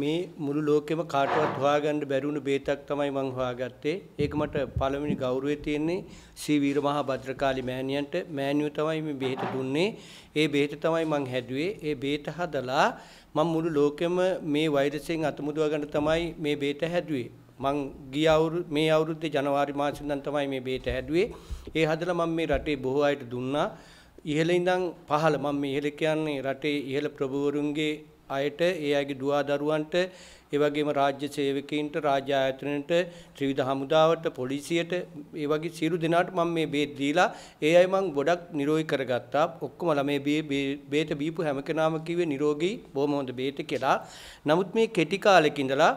මේ මුළු ලෝකෙම කාටවත් හොයාගන්න බැරි වුණු බේතක් තමයි මම හොයාගත්තේ. ඒක මට පළවෙනි ගෞරවය තියෙන්නේ ශ්‍රී වීරමහා භද්‍රකාලි මෑණියන්ට. මෑණියෝ තමයි මේ බෙහෙත දුන්නේ. ඒ බෙහෙත තමයි මම හැදුවේ. ඒ බෙහෙත හදලා මම මුළු ලෝකෙම මේ වෛරසයෙන් අතුමුදවා ගන්න තමයි මේ බෙහෙත හැදුවේ. මං ගිය අවුරුදු මේ අවුරුද්දේ ජනවාරි මාසෙ ඉඳන් තමයි මේ බෙහෙත හැදුවේ. ඒ හදලා මම මේ රටේ බොහෝ අයට දුන්නා. ඉහළ ඉඳන් පහළ මම මේ ඉහළ කියන්නේ රටේ ඉහළ ප්‍රභූවරුන්ගේ අයට ඒ අයගේ දුවා දරුවන්ට ඒ වගේම රාජ්‍ය සේවකයින්ට රාජ්‍ය ආයතනයට ත්‍රිවිධ හමුදාවට පොලිසියට ඒ වගේ සියලු දෙනාට මම මේ බේත් දීලා ඒ අය මං ගොඩක් නිරෝගී කරගත්තා ඔක්කොම ළමේ බේත බීපු හැම කෙනාම කිව්වේ නිරෝගී බොහොම හොඳ බේත කියලා නමුත් මේ කෙටි කාලෙක ඉඳලා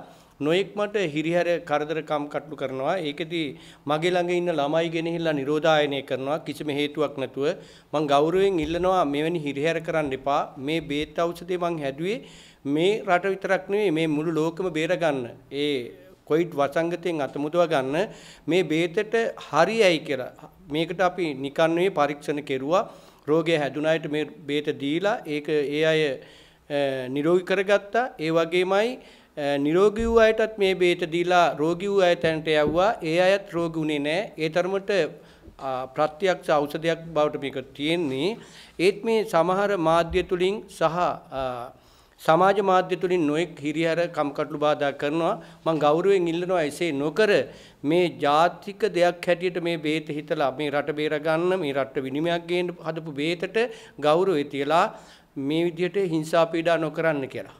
නොයෙක් මට හිරිහැර කරදරකම් කටු කරනවා. ඒකෙදි මගේ ළඟ ඉන්න ළමයි ගෙනහිල්ලා නිරෝධායනය කරනවා කිසිම හේතුවක් නැතුව. මං ගෞරවයෙන් ඉල්ලනවා මෙවැනි හිරිහැර කරන්න එපා. මේ බේත් ඖෂධය මං හැදුවේ මේ රට විතරක් නෙවෙයි මේ මුළු ලෝකෙම බේරගන්න. ඒ කොයිඩ් වසංගතයෙන් අතමුදවා ගන්න මේ බේතට හරියයි කියලා. මේකට අපි නිකන් නෙවෙයි පරීක්ෂණ කෙරුවා. රෝගය හැදුන අයට මේ බේත දීලා ඒක ඒ අය නිරෝගී කරගත්තා. ඒ වගේමයි නිරෝගී වූ අයටත් මේ බේත දීලා රෝගී වූ අය තැනට යවුවා. ඒ අයත් රෝගී උනේ නැහැ. ඒ තරමට ප්‍රත්‍යක්ෂ ඖෂධයක් බවට මේක තියෙන්නේ. ඒත් මේ සමහර මාධ්‍ය තුලින් සහ සමාජ මාධ්‍ය තුලින් නොඑක් හිරිහැර කම්කටොළු බාධා කරනවා මම ගෞරවයෙන් ඉල්ලනවා එසේ නොකර මේ ජාතික දෙයක් හැටියට මේ බේත හිතලා මේ රට බේර ගන්න මේ රට විනිමයක් ගේන්න හදපු බේතට ගෞරවය තියලා මේ විදිහට හිංසා පීඩා නොකරන්න කියලා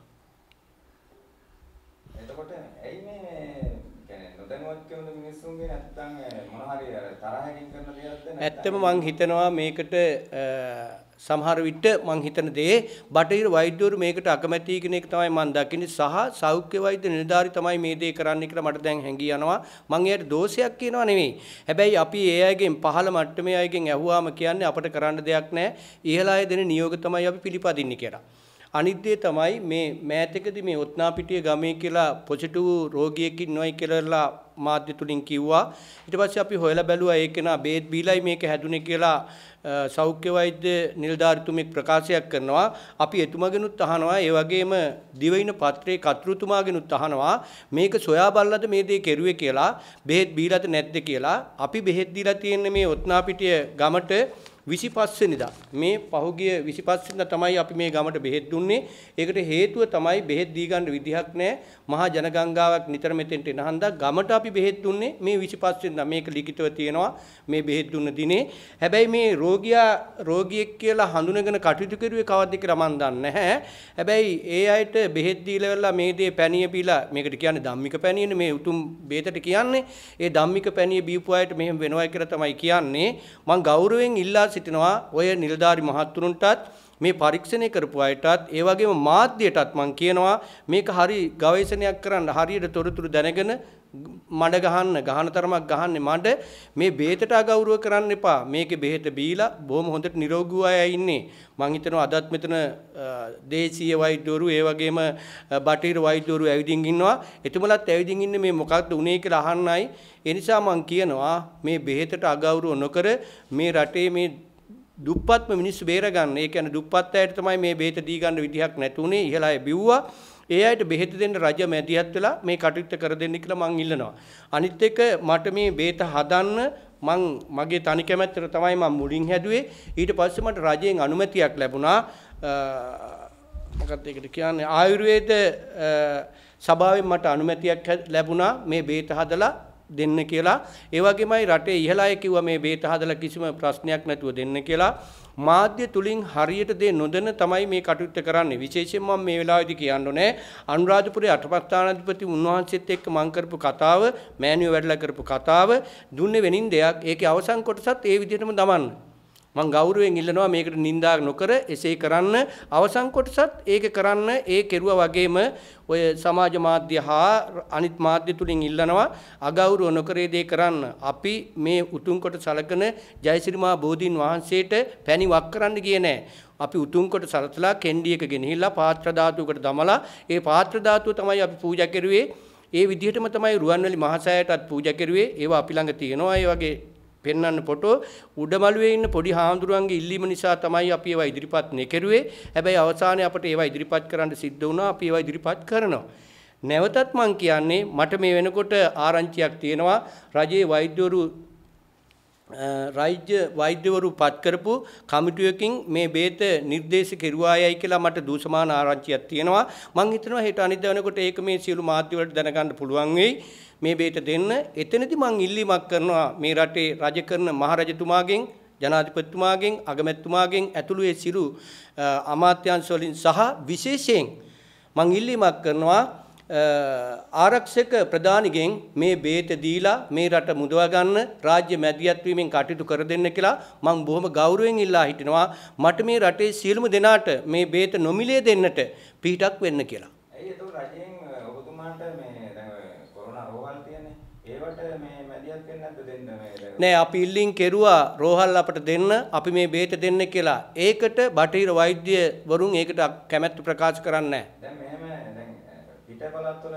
ඇත්තම මං හිතනවා මේකට සමහර විට මං හිතන දේ බටහිර වෛද්‍යවරු මේකට අකමැති කියන එක තමයි මං දකින්නේ සහ සෞඛ්‍ය වෛද්‍ය නිලධාරී තමයි මේ දේ කරන්න කියලා මට දැන් හැඟී යනවා මං එයාට දෝෂයක් කියනවා නෙමෙයි හැබැයි අපි ඒ අයගෙන් පහළ මට්ටමේ අයගෙන් ඇහුවාම කියන්නේ අපිට කරන්න දෙයක් නැහැ ඉහළ අය දෙන නියෝග තමයි අපි පිළිපදින්නේ කියලා අනිද්දේ තමයි මේ මෑතකදී මේ ඔත්නාපිටිය ගමේ කියලා පොසිටිව් රෝගියෙක් ඉන්නවයි කියලා මාධ්‍ය තුලින් කිව්වා. ඊට පස්සේ අපි හොයලා බැලුවා ඒක නා බේත් බීලයි මේක හැදුනේ කියලා සෞඛ්‍ය වෛද්‍ය නිලධාරිතුමෙක් ප්‍රකාශයක් කරනවා. අපි එතුමගෙනුත් අහනවා ඒ වගේම දිවයින පත්‍රයේ කතුරුතුමාගෙනුත් අහනවා මේක සොයා බලලාද මේ දේ කෙරුවේ කියලා බෙහෙත් බීලාද නැද්ද කියලා. අපි බෙහෙත් දීලා තියෙන්නේ මේ ඔත්නාපිටිය ගමට 25 වෙනිදා මේ පහුගිය 25 වෙනිදා තමයි අපි මේ ගමට බෙහෙත් දුන්නේ. ඒකට හේතුව තමයි බෙහෙත් දී ගන්න විදිහක් නැහැ. මහා ජනගංගාවක් නිතර මෙතෙන්ට එන හන්දා ගමට අපි බෙහෙත් දුන්නේ මේ 25 වෙනිදා. මේක ලිඛිතව තියෙනවා මේ බෙහෙත් දුන්න දිනේ. හැබැයි මේ රෝගියා රෝගියෙක් කියලා හඳුනගෙන කටයුතු කරුවේ කවද්ද කියලා මම දන්නේ නැහැ. හැබැයි ඒ අයට බෙහෙත් දීලා වෙලා මේ දේ පැණිය බීලා මේකට කියන්නේ ධම්මික පැණියනේ මේ උතුම් බෙහෙතට කියන්නේ. ඒ ධම්මික පැණිය බීපු අයට මෙහෙම වෙනවා කියලා තමයි කියන්නේ. මම ගෞරවයෙන් ඉල්ලා සිටිනවා ඔය නිලධාරි මහත්තුරුන්ටත් මේ පරීක්ෂණය කරපු අයටත් ඒ වගේම මාධ්‍යයටත් මම කියනවා මේක හරි ගවේෂණයක් කරන්න හරියට තොරතුරු දැනගෙන මඩ ගහන්න ගහන තරමක් ගහන්නේ මඩ මේ බේතට අගෞරව කරන්න එපා මේකේ බෙහෙත බීලා බොහොම හොඳට නිරෝගී අය ඉන්නේ මං හිතනවා අදත් මෙතන දේශීය වෛද්‍යවරු ඒ වගේම බටහිර වෛද්‍යවරු ඇවිදින් ඉන්නවා එතුමලත් ඇවිදින් ඉන්නේ මේ මොකක්ද උනේ කියලා අහන්නයි ඒ නිසා මං කියනවා මේ බෙහෙතට අගෞරව නොකර මේ රටේ මේ දුප්පත්ම මිනිස්සු බේරගන්න ඒ කියන්නේ දුප්පත් අයට තමයි මේ බෙහෙත දී ගන්න විදිහක් නැතුනේ ඉහළයි බිව්වා ඒ අයට බෙහෙත් දෙන්න රජ මැදිහත් වෙලා මේ කටයුත්ත කර දෙන්න කියලා මං ඉල්ලනවා. අනිත් එක මට මේ බේත හදන්න මං මගේ තනි කැමැත්තට තමයි මම මුලින් හැදුවේ. ඊට පස්සේ මට රජයෙන් අනුමැතියක් ලැබුණා. මොකක්ද ඒකට කියන්නේ ආයුර්වේද සභාවෙන් මට අනුමැතියක් ලැබුණා මේ බේත හදලා දෙන්න කියලා. ඒ වගේමයි රටේ ඉහළය කිව්වා මේ බේත හදලා කිසිම ප්‍රශ්නයක් නැතුව දෙන්න කියලා. මාධ්‍ය තුලින් හරියට දේ නොදැන තමයි මේ කටයුත්ත කරන්නේ. විශේෂයෙන් මම මේ වෙලාවේදී කියන්න ඕනේ අනුරාධපුරයේ අටපස්ථානාධිපති උන්වහන්සේත් එක්ක මම කරපු කතාව, මෑණියෝ වැඩලා කරපු කතාව දුන්නේ වෙනින් දෙයක්. ඒකේ අවසන් කොටසත් ඒ විදිහටම දමන්න. මං ගෞරවයෙන් ඉල්ලනවා මේකට නින්දා නොකර එසේ කරන්න අවසන් කොටසත් ඒක කරන්න ඒ කෙරුවා වගේම ඔය සමාජ මාධ්‍ය හා අනිත් මාධ්‍ය තුලින් ඉල්ලනවා අගෞරව නොකරේ දේ කරන්න අපි මේ උතුම් කොට සලකන ජයසිරිමා බෝධීන් වහන්සේට පැණි වක් කරන්න ගියේ නෑ අපි උතුම් කොට සලසලා කෙන්ඩියක ගෙනහිල්ලා පාත්‍ර ධාතුවකට දමලා ඒ පාත්‍ර ධාතුව තමයි අපි පූජා කරුවේ ඒ විදිහටම තමයි රුවන්වැලි මහසෑයටත් පූජා කරුවේ ඒවා අපි ළඟ තියෙනවා ඒ වගේ පෙන්වන්න ෆොටෝ උඩමළුවේ ඉන්න පොඩි හාමුදුරුවන්ගේ ඉල්ලීම නිසා තමයි අපි ඒවා ඉදිරිපත් නෙකරුවේ. හැබැයි අවසානයේ අපට ඒවා ඉදිරිපත් කරන්න සිද්ධ වුණා. අපි ඒවා ඉදිරිපත් කරනවා. නැවතත් මම කියන්නේ මට මේ වෙනකොට ආරංචියක් තියෙනවා. රජයේ වෛද්‍යවරු රාජ්‍ය වෛද්‍යවරු පත් කරපු කමිටුවකින් මේ බේත නිර්දේශ කෙරුවා යයි කියලා මට දූෂමාන ආරංචියක් තියෙනවා මම හිතනවා හෙට අනිද්දා වෙනකොට ඒක මේ සියලු මාධ්‍ය වලට දැනගන්න පුළුවන් වෙයි මේ බේත දෙන්න එතනදි මම ඉල්ලීමක් කරනවා මේ රටේ රජ කරන මහරජතුමාගෙන් ජනාධිපතිතුමාගෙන් අගමැතිතුමාගෙන් ඇතුළු ඒ සිරු අමාත්‍යංශ වලින් සහ විශේෂයෙන් මම ඉල්ලීමක් කරනවා ආරක්ෂක ප්‍රධානිගෙන් මේ බේත දීලා මේ රට මුදවා ගන්න රාජ්‍ය මැදිහත් වීමෙන් කටයුතු කර දෙන්න කියලා මම බොහොම ගෞරවයෙන් ඉල්ලා හිටිනවා මට මේ රටේ සියලුම දෙනාට මේ බේත නොමිලේ දෙන්නට පිටක් වෙන්න කියලා. ඇයි ඒක රජයෙන් ඔබතුමාට මේ දැන් කොරෝනා රෝහල් තියෙන්නේ ඒවට මේ මැදිහත් වෙන්න දෙන්න මේ නෑ අපි ඉල්ලින් කෙරුවා රෝහල් අපට දෙන්න අපි මේ බේත දෙන්න කියලා. ඒකට බටහිර වෛද්‍යවරුන් ඒකට කැමැත්ත ප්‍රකාශ කරන්නේ නැහැ. දැන් මෙහෙම ඊට බලාත්වල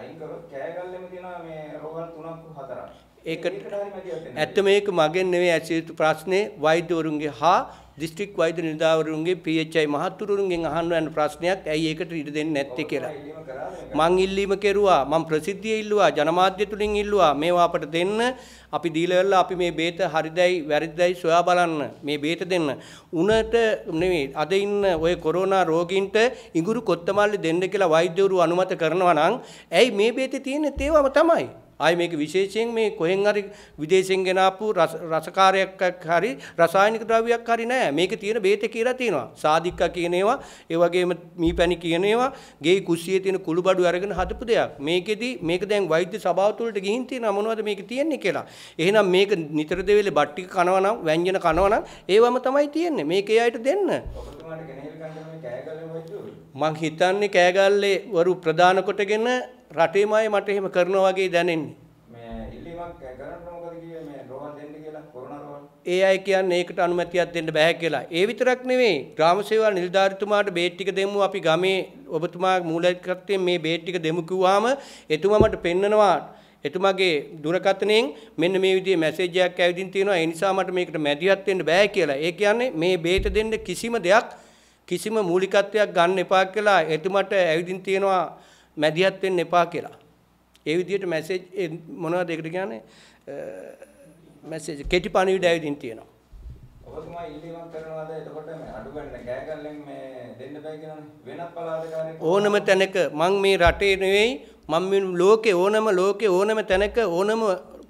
අයින් කරොත් කෑ ගල්ලෙම තියෙනවා මේ රෝහල් 3ක් 4ක්. ඒකට ඇත්ත මේක මගෙන් නෙවෙයි ඇසියුතු ප්‍රශ්නේ වෛද්‍යවරුන්ගේ හා දිස්ත්‍රික් වෛද්‍ය නිලධාරීන්ගේ PHI මහත්තුරුන්ගෙන් අහන්න යන ප්‍රශ්නයක් ඇයි ඒකට ඉඩ දෙන්නේ නැත්තේ කියලා. මං ඉල්ලීම කෙරුවා මං ප්‍රසිද්ධිය ඉල්ලුවා ජනමාධ්‍ය තුලින් ඉල්ලුවා මේවා අපට දෙන්න අපි දීලා අපි මේ බේත හරිදයි වැරදිදයි සොයා බලන්න මේ බේත දෙන්න. උනට නෙමෙයි අද ඉන්න ওই කොරෝනා රෝගීන්ට ඉඟුරු කොත්තමල්ලි දෙන්න කියලා වෛද්‍යවරු අනුමත කරනවා නම් ඇයි මේ බේතේ තියෙන්නේ තේවම තමයි. ආයි මේක විශේෂයෙන් මේ කොහෙන් හරි විදේශයෙන් ගෙනාපු රසකාරයක් හරි රසායනික ද්‍රව්‍යයක් හරි නෑ. මේකේ තියෙන බේතේ කියලා තියෙනවා. සාදික්කා කියන ඒවා, ඒ වගේම මීපැණි කියන ඒවා, ගේ කුස්සියේ තියෙන කුළුබඩු අරගෙන හදපු දෙයක්. මේකෙදි මේක දැන් වෛද්‍ය සභාව තුළට ගිහින් තියෙනවා මොනවද මේක තියෙන්නේ කියලා. එහෙනම් මේක නිතර දෙවිලේ බට්ටික කනවා නම්, ව්‍යංජන කනවා නම් ඒවම තමයි තියෙන්නේ. මේක එයාට දෙන්න. මං හිතන්නේ කෑගල්ලේ වරු ප්‍රධාන කොටගෙන රටේම අය මට එහෙම කරනවා වගේ දැනෙන්නේ. මේ ඉල්ලීමක් කරන්න මොකද කියේ මේ රෝහල් දෙන්න කියලා කොරෝනා රෝහල්. ඒ අය කියන්නේ ඒකට අනුමැතියක් දෙන්න බෑ කියලා. ඒ විතරක් නෙවෙයි ග්‍රාම සේවා නිලධාරිතුමාට බේත් ටික දෙමු අපි ගමේ ඔබතුමා මූලිකත්වයෙන් මේ බේත් ටික දෙමු කිව්වාම එතුමා මට පෙන්නනවා එතුමාගේ දුරකථනයෙන් මෙන්න මේ විදිහේ මැසේජ් එකක් ඇවිදින් තියෙනවා ඒ නිසා මට මේකට මැදිහත් වෙන්න බෑ කියලා. ඒ කියන්නේ මේ බේත දෙන්න කිසිම දෙයක් කිසිම මූලිකත්වයක් ගන්න එපා කියලා එතුමාට ඇවිදින් තියෙනවා මැදිහත් වෙන්න එපා කියලා. ඒ විදිහට මැසේජ් මොනවද ඒකට කියන්නේ මැසේජ් කෙටි පණිවිඩ ඇවිදින් තියෙනවා. ඔබතුමා ඉල්ලීමක් කරනවාද එතකොට මේ අඩු ගන්න ගෑගල්ලෙන් මේ දෙන්න බෑ කියනවනේ වෙනත් පළාතකාරයෙක් ඕනම තැනක මං මේ රටේ නෙවෙයි මම ලෝකේ ඕනම ලෝකේ ඕනම තැනක ඕනම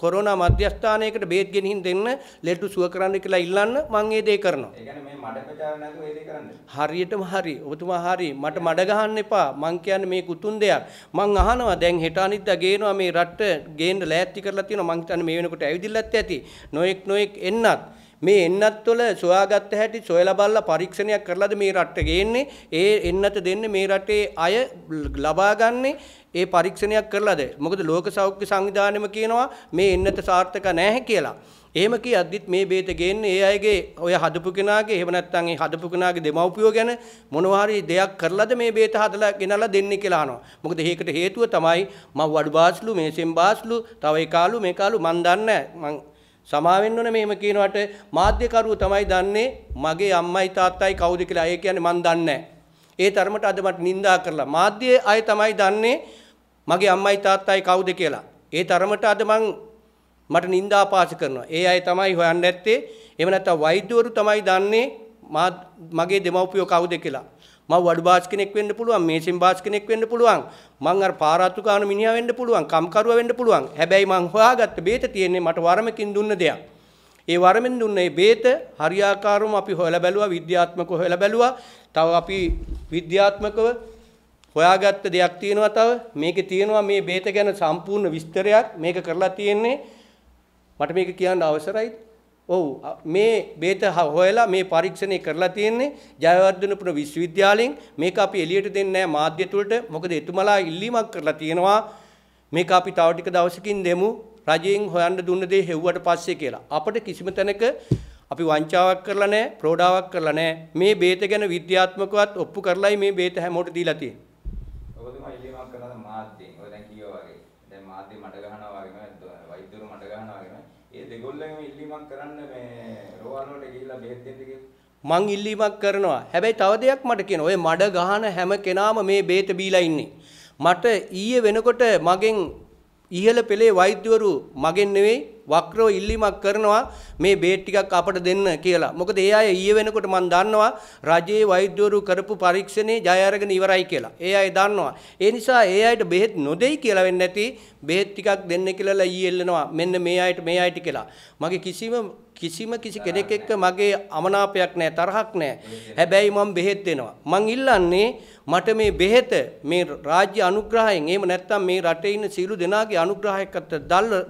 කොරෝනා මධ්‍යස්ථානයකට බේත් ගෙනihin දෙන්න ලෙඩු සුව කරන්න කියලා ඉල්ලන්න මම ඒ දේ කරනවා. ඒ කියන්නේ මේ මඩ ප්‍රචාර නැතුව ඒ දේ කරන්නේ. හරියටම හරි. ඔබතුමා හරි. මට මඩ ගහන්න එපා. මං කියන්නේ මේ කුතුන් දෙයක්. මං අහනවා දැන් හෙට අනිද්දා ගේනවා මේ රට ගේන්න ලෑස්ති කරලා තියෙනවා. මං හිතන්නේ මේ වෙනකොට ඇවිදිල්ලත් ඇති. නොඑක් නොඑක් එන්නත් මේ එන්නත් වල සොයාගත්ත හැටි සොයලා බලලා පරීක්ෂණයක් කරලාද මේ රටට ගේන්නේ ඒ එන්නත දෙන්නේ මේ රටේ අය ලබා ගන්නේ ඒ පරීක්ෂණයක් කරලාද මොකද ලෝක සෞඛ්‍ය සංවිධානයම කියනවා මේ එන්නත සාර්ථක නැහැ කියලා එහෙම කියද්දිත් මේ බේත ගේන්නේ ඒ අයගේ ඔය හදපු කෙනාගේ එහෙම නැත්නම් ඒ හදපු කෙනාගේ දෙමව්පියෝ ගැන මොනවා හරි දෙයක් කරලාද මේ බේත හදලා ගෙනලා දෙන්නේ කියලා අහනවා. මොකද ඒකට හේතුව තමයි මව් වඩු බාස්ලු මේසෙන් බාස්ලු තව ඒ කාලු මේ කාලු මන් දන්නේ නැහැ. සමාවෙන්න ඕනේ මෙහෙම කියනවට මාධ්‍යකරුවෝ තමයි දන්නේ මගේ අම්මයි තාත්තයි කවුද කියලා. ඒ කියන්නේ මන් දන්නේ ඒ තරමට අද මට නිඳා කරලා මාධ්‍යයේ අය තමයි දන්නේ මගේ අම්මයි තාත්තයි කවුද කියලා. ඒ තරමට අද මං මට නිඳා පාස කරනවා. ඒ අය තමයි හොයන්නේ නැත්තේ. එහෙම නැත්නම් වෛද්‍යවරු තමයි දන්නේ මගේ දෙමව්පියෝ කවුද කියලා. මම වඩු බාස් කෙනෙක් වෙන්න පුළුවන් මේෂෙන් බාස් කෙනෙක් වෙන්න පුළුවන් මං අර පාරාත්තු ගන්න මිනිහා වෙන්න පුළුවන් කම්කරුවා වෙන්න පුළුවන් හැබැයි මං හොයාගත්ත බේත තියෙන්නේ මට වරමකින් දුන්න දෙයක් ඒ වරමෙන් දුන්න ඒ බේත හරියාකාරවම අපි හොයලා බැලුවා විද්‍යාත්මකව හොයලා බැලුවා තව අපි විද්‍යාත්මකව හොයාගත්ත දෙයක් තියෙනවා තව මේකේ තියෙනවා මේ බේත ගැන සම්පූර්ණ විස්තරයක් මේක කරලා තියෙන්නේ මට මේක කියන්න අවශ්‍යයිද ඔව් මේ බේත හොයලා මේ පරීක්ෂණය කරලා තියෙන්නේ ජයවර්ධනපුර විශ්වවිද්‍යාලයෙන් මේක අපි එළියට දෙන්නේ නැහැ මාධ්‍ය තුලට මොකද එතුමලා ඉල්ලීමක් කරලා තියෙනවා මේක අපි තව ටික දවසකින් දෙමු රජයෙන් හොයන්න දුන්න දේ හෙව්වට පස්සේ කියලා අපිට කිසිම තැනක අපි වංචාවක් කරලා නැහැ ප්‍රෝඩාවක් කරලා නැහැ මේ බේත ගැන විද්‍යාත්මකවත් ඔප්පු කරලයි මේ බේත හැමෝට දීලා තියෙන්නේ මං ඉල්ලීමක් කරනවා. හැබැයි තව දෙයක් මට කියන. ඔය මඩ ගහන හැම කෙනාම මේ බේත බීලා ඉන්නේ. මට ඊයේ වෙනකොට මගෙන් ඉහළ පෙළේ වෛද්‍යවරු මගෙන් නෙවෙයි වක්‍රව ඉල්ලීමක් කරනවා මේ බේත් ටිකක් අපට දෙන්න කියලා. මොකද ඒ අය ඊයේ වෙනකොට මම දන්නවා රජයේ වෛද්‍යවරු කරපු පරීක්ෂණේ ජය අරගෙන ඉවරයි කියලා. ඒ අය දන්නවා. ඒ නිසා ඒ අයට බෙහෙත් නොදෙයි කියලා වෙන්නේ නැති බෙහෙත් ටිකක් දෙන්න කියලා ඊයේ එල්ලනවා. මෙන්න මේ අයට මේ අයට කියලා. මගේ කිසිම කිසිම කිසි කෙනෙක් එක්ක මගේ අමනාපයක් නැහැ තරහක් නැහැ. හැබැයි මම බෙහෙත් දෙනවා. මං ඉල්ලන්නේ මට මේ බෙහෙත මේ රාජ්‍ය අනුග්‍රහයෙන් එහෙම නැත්නම් මේ රටේ ඉන්න සියලු දෙනාගේ අනුග්‍රහයකට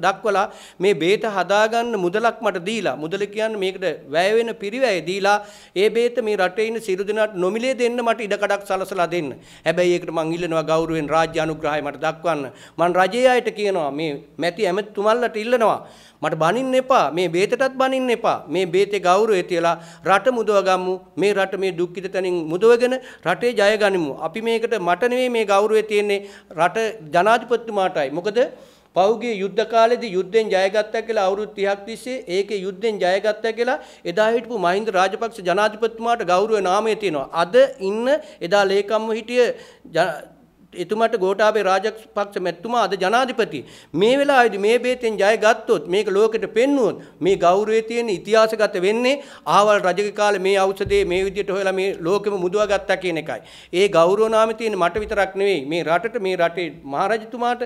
දක්වලා මේ බෙහෙත හදාගන්න මුදලක් මට දීලා මුදල කියන්නේ මේකට වැය වෙන පිරිවැය දීලා ඒ බෙහෙත මේ රටේ ඉන්න සියලු දෙනාට නොමිලේ දෙන්න මට ඉඩ කඩක් සලසලා දෙන්න. හැබැයි ඒකට මං ඉල්ලනවා ගෞරවයෙන් රාජ්‍ය අනුග්‍රහය මට දක්වන්න. මං රජයේ අයට කියනවා මේ මැති ඇමතිතුමන්ලට ඉල්ලනවා මට බනින්න එපා මේ බේතටත් බනින්න එපා මේ බේතේ ගෞරවය තියලා රට මුදවගමු මේ රට මේ දුක්ඛිත තැනින් මුදවගෙන රටේ ජය ගනිමු අපි මේකට මට නෙවෙයි මේ ගෞරවය තියෙන්නේ රට ජනාධිපතිතුමාටයි මොකද පෞගේ යුද්ධ කාලේදී යුද්ධෙන් ජයගත්තා කියලා අවුරුදු 30ක් තිස්සේ ඒකේ යුද්ධෙන් ජයගත්තා කියලා එදා හිටපු මහින්ද රාජපක්ෂ ජනාධිපතිතුමාට ගෞරවය නාමය තියෙනවා අද ඉන්න එදා ලේකම්ව හිටිය එතුමාට ගෝඨාභය රාජපක්ෂ මැතිතුමා අද ජනාධිපති මේ වෙලාවේදී මේ බේතෙන් ජය ගත්තොත් මේක ලෝකෙට පෙන්වුවොත් මේ ගෞරවයේ තියෙන ඉතිහාසගත වෙන්නේ ආවල් රජගේ කාලේ මේ ඖෂධේ මේ විදියට හොයලා මේ ලෝකෙම මුදවා ගත්තා කියන එකයි. ඒ ගෞරව නාමය තියෙන මට විතරක් නෙවෙයි මේ රටට මේ රටේ මහරජතුමාට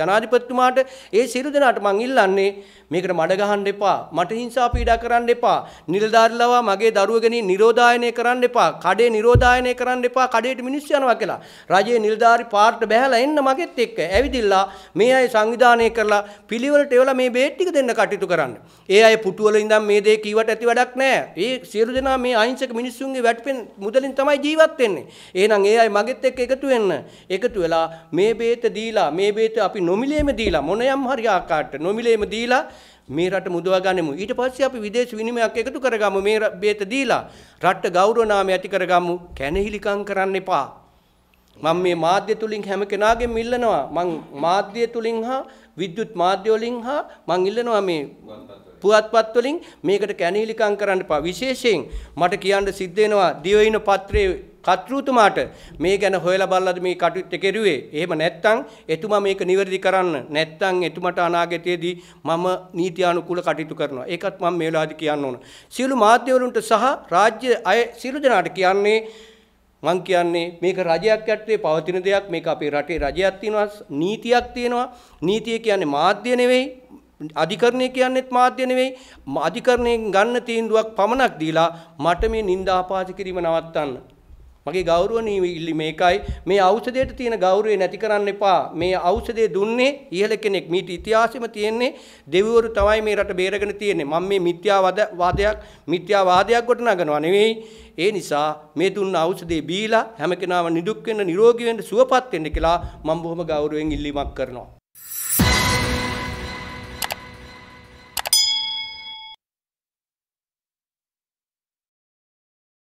ජනාධිපතිතුමාට ඒ සියලු දෙනාට මං ඉල්ලන්නේ මේකට මඩ ගහන්න එපා මට හිංසා පීඩා කරන්න එපා නිලධාරිලව මගේ දරුවගෙන නිරෝධායනය කරන්න එපා කඩේ නිරෝධායනය කරන්න එපා කඩේට මිනිස්සු යනවා කියලා. රජයේ නිලධාරි හරි පාර්ට බැහැලා එන්න මගෙත් එක්ක. ඇවිදිලා මේ අය සංවිධානය කරලා පිළිවෙලට එවලා මේ බේත් ටික දෙන්න කටයුතු කරන්න. ඒ අය පුටු වල ඉඳන් මේ දේ කීවට ඇති වැඩක් නැහැ. ඒ සියලු දෙනා මේ අහිංසක මිනිස්සුන්ගේ වැටපෙන් මුදලින් තමයි ජීවත් වෙන්නේ. එහෙනම් ඒ අය මගෙත් එක්ක එකතු වෙන්න. එකතු වෙලා මේ බේත දීලා මේ බේත අපි නොමිලේම දීලා මොන යම් හරි ආකාරයට නොමිලේම දීලා මේ රට මුදවා ගනිමු. ඊට පස්සේ අපි විදේශ විනිමයක් එකතු කරගමු මේ බේත දීලා. රට ගෞරව නාමය ඇති කරගමු. කැනහිලිකම් කරන්න එපා. මම මේ මාධ්‍ය තුලින් හැම කෙනාගෙම ඉල්ලනවා මං මාධ්‍ය තුලින් හා විද්‍යුත් මාධ්‍ය වලින් හා මං ඉල්ලනවා මේ පුවත්පත් වලින් මේකට කැණීලිකම් කරන්න එපා විශේෂයෙන් මට කියන්න සිද්ධ වෙනවා දිවයින පත්‍රයේ කර්තෘතුමාට මේ ගැන හොයලා බලලාද මේ කටයුත්ත කෙරුවේ එහෙම නැත්නම් එතුමා මේක නිවැරදි කරන්න නැත්නම් එතුමට අනාගතයේදී මම නීති අනුකූල කටයුතු කරනවා ඒකත් මම මේ වෙලාවේදී කියන්න ඕන සියලු මාධ්‍ය වලට සහ රාජ්‍ය අය සියලු දෙනාට කියන්නේ මං කියන්නේ මේක රජයක් යටතේ පවතින දෙයක් මේක අපේ රටේ රජයක් තියෙනවා නීතියක් තියෙනවා නීතිය කියන්නේ මාධ්‍ය නෙවෙයි අධිකරණය කියන්නේත් මාධ්‍ය නෙවෙයි අධිකරණයෙන් ගන්න තීන්දුවක් පමණක් දීලා මට මේ නින්දාපාත කිරීම නවත්තන්න මගේ ගෞරවණීය ඉල්ලීමේකයි මේ ඖෂධයට තියෙන ගෞරවය නැති කරන්න එපා. මේ ඖෂධය දුන්නේ ඉහළ කෙනෙක්. මීට ඉතිහාසෙම තියෙන්නේ දෙවිවරු තමයි මේ රට බේරගෙන තියෙන්නේ. මම මේ මිත්‍යාවාද වාදයක් මිත්‍යාවාදයක් ගොඩනගනවා නෙවෙයි. ඒ නිසා මේ දුන්න ඖෂධය බීලා හැම කෙනාම නිදුක් වෙන්න නිරෝගී වෙන්න සුවපත් වෙන්න කියලා මම බොහොම ගෞරවයෙන් ඉල්ලීමක් කරනවා.